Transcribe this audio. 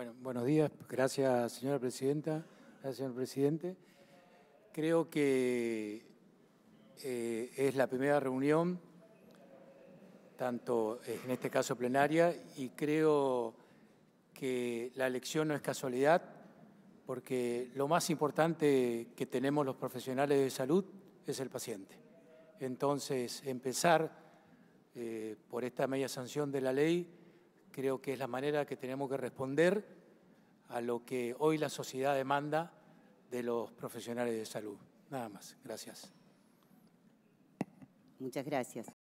Bueno, buenos días. Gracias, señora presidenta. Gracias, señor presidente. Creo que eh, es la primera reunión, tanto en este caso plenaria, y creo que la elección no es casualidad, porque lo más importante que tenemos los profesionales de salud es el paciente. Entonces, empezar eh, por esta media sanción de la ley Creo que es la manera que tenemos que responder a lo que hoy la sociedad demanda de los profesionales de salud. Nada más. Gracias. Muchas gracias.